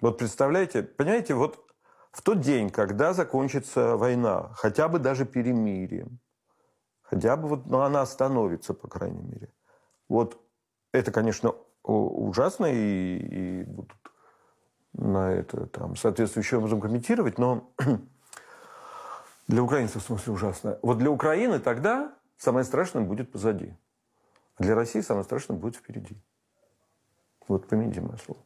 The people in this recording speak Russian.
Вот представляете, понимаете, вот в тот день, когда закончится война, хотя бы даже перемирием, хотя бы вот, но она остановится, по крайней мере. Вот это, конечно, ужасно, и, и будут на это там соответствующим образом комментировать, но для украинцев, в смысле, ужасно. Вот для Украины тогда самое страшное будет позади. А для России самое страшное будет впереди. Вот помяните мое слово.